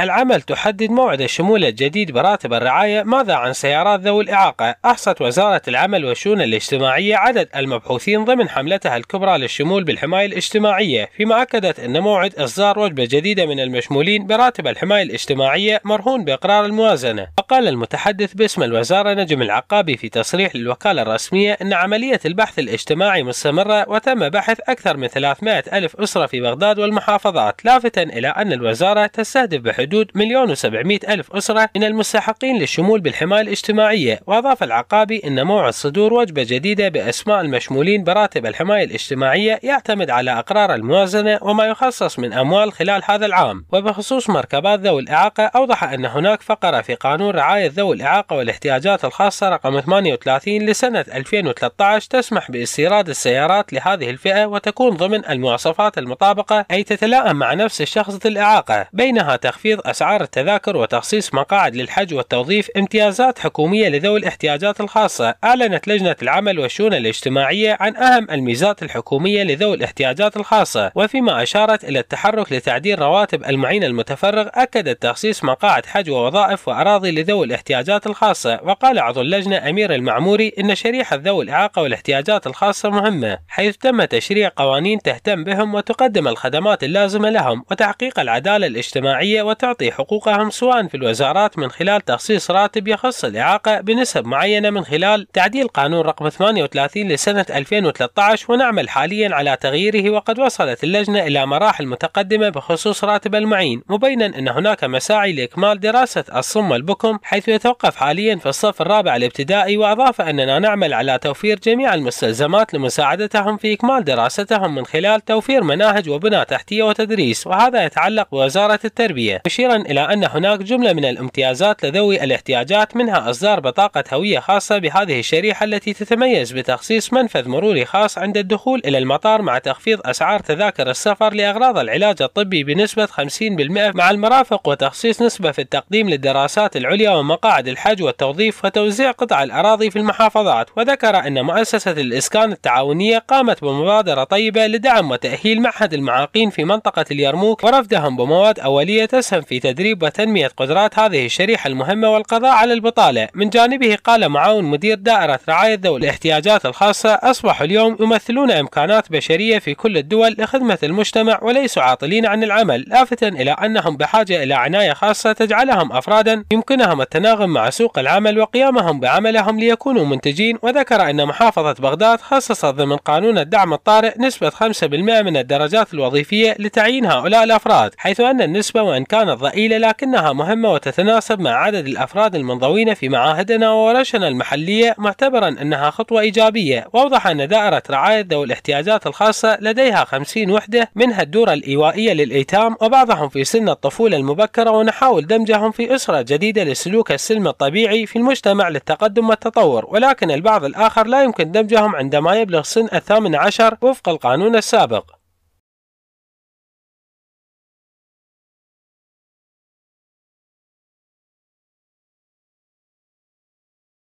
العمل تحدد موعد الشمول الجديد براتب الرعاية ماذا عن سيارات ذوي الإعاقة؟ أحصت وزارة العمل والشؤون الاجتماعية عدد المبحوثين ضمن حملتها الكبرى للشمول بالحماية الاجتماعية فيما أكدت أن موعد إصدار وجبة جديدة من المشمولين براتب الحماية الاجتماعية مرهون بإقرار الموازنة وقال المتحدث باسم الوزارة نجم العقابي في تصريح للوكالة الرسمية أن عملية البحث الاجتماعي مستمرة وتم بحث أكثر من 300 ألف أسرة في بغداد والمحافظات لافتا إلى أن الوزارة تستهدف بحدود مليون وسبعمائة ألف أسرة من المستحقين للشمول بالحماية الاجتماعية وأضاف العقابي أن موعد صدور وجبة جديدة بأسماء المشمولين براتب الحماية الاجتماعية يعتمد على أقرار الموازنة وما يخصص من أموال خلال هذا العام وبخصوص مركبات ذوي الإعاقة أوضح أن هناك فقرة في قانون رعاية ذوي الإعاقة والاحتياجات الخاصة رقم 38 لسنة 2013 تسمح باستيراد السيارات لهذه الفئة وتكون ضمن المواصفات المطابقة أي تتلائم مع نفس الشخص ذي الإعاقة بينها تخفيض تخفيض أسعار التذاكر وتخصيص مقاعد للحج والتوظيف امتيازات حكومية لذوي الاحتياجات الخاصة أعلنت لجنة العمل والشؤون الاجتماعية عن أهم الميزات الحكومية لذوي الاحتياجات الخاصة وفيما أشارت إلى التحرك لتعديل رواتب المعين المتفرغ أكدت تخصيص مقاعد حج ووظائف وأراضي لذوي الاحتياجات الخاصة وقال عضو اللجنة أمير المعموري إن شريحة ذوي الإعاقة والاحتياجات الخاصة مهمة حيث تم تشريع قوانين تهتم بهم وتقدم الخدمات اللازمة لهم وتحقيق العدالة الاجتماعية وت تعطي حقوقهم سواء في الوزارات من خلال تخصيص راتب يخص الإعاقة بنسب معينة من خلال تعديل قانون رقم 38 لسنة 2013 ونعمل حاليا على تغييره وقد وصلت اللجنة إلى مراحل متقدمة بخصوص راتب المعين مبينا أن هناك مساعي لإكمال دراسة الصم البكم حيث يتوقف حاليا في الصف الرابع الابتدائي وأضاف أننا نعمل على توفير جميع المستلزمات لمساعدتهم في إكمال دراستهم من خلال توفير مناهج وبنى تحتية وتدريس وهذا يتعلق بوزارة التربية مشيرا إلى أن هناك جملة من الامتيازات لذوي الاحتياجات منها إصدار بطاقة هوية خاصة بهذه الشريحة التي تتميز بتخصيص منفذ مروري خاص عند الدخول إلى المطار مع تخفيض أسعار تذاكر السفر لأغراض العلاج الطبي بنسبة 50% مع المرافق وتخصيص نسبة في التقديم للدراسات العليا ومقاعد الحج والتوظيف وتوزيع قطع الأراضي في المحافظات وذكر أن مؤسسة الإسكان التعاونية قامت بمبادرة طيبة لدعم وتأهيل معهد المعاقين في منطقة اليرموك ورفدهم بمواد أولية تسهم في تدريب وتنمية قدرات هذه الشريحة المهمة والقضاء على البطالة من جانبه قال معاون مدير دائرة رعاية ذوي الاحتياجات الخاصة أصبحوا اليوم يمثلون إمكانات بشرية في كل الدول لخدمة المجتمع وليسوا عاطلين عن العمل لافتا إلى أنهم بحاجة إلى عناية خاصة تجعلهم أفرادا يمكنهم التناغم مع سوق العمل وقيامهم بعملهم ليكونوا منتجين وذكر أن محافظة بغداد خصصت ضمن قانون الدعم الطارئ نسبة 5% من الدرجات الوظيفية لتعيين هؤلاء الأفراد حيث أن النسبة وإن كانت كانت ضئيلة لكنها مهمة وتتناسب مع عدد الأفراد المنضوين في معاهدنا وورشنا المحلية معتبرا أنها خطوة إيجابية وأوضح أن دائرة رعاية ذوي الاحتياجات الخاصة لديها 50 وحدة منها الدورة الإيوائية للأيتام وبعضهم في سن الطفولة المبكرة ونحاول دمجهم في أسرة جديدة للسلوك السلم الطبيعي في المجتمع للتقدم والتطور ولكن البعض الآخر لا يمكن دمجهم عندما يبلغ سن الثامن عشر وفق القانون السابق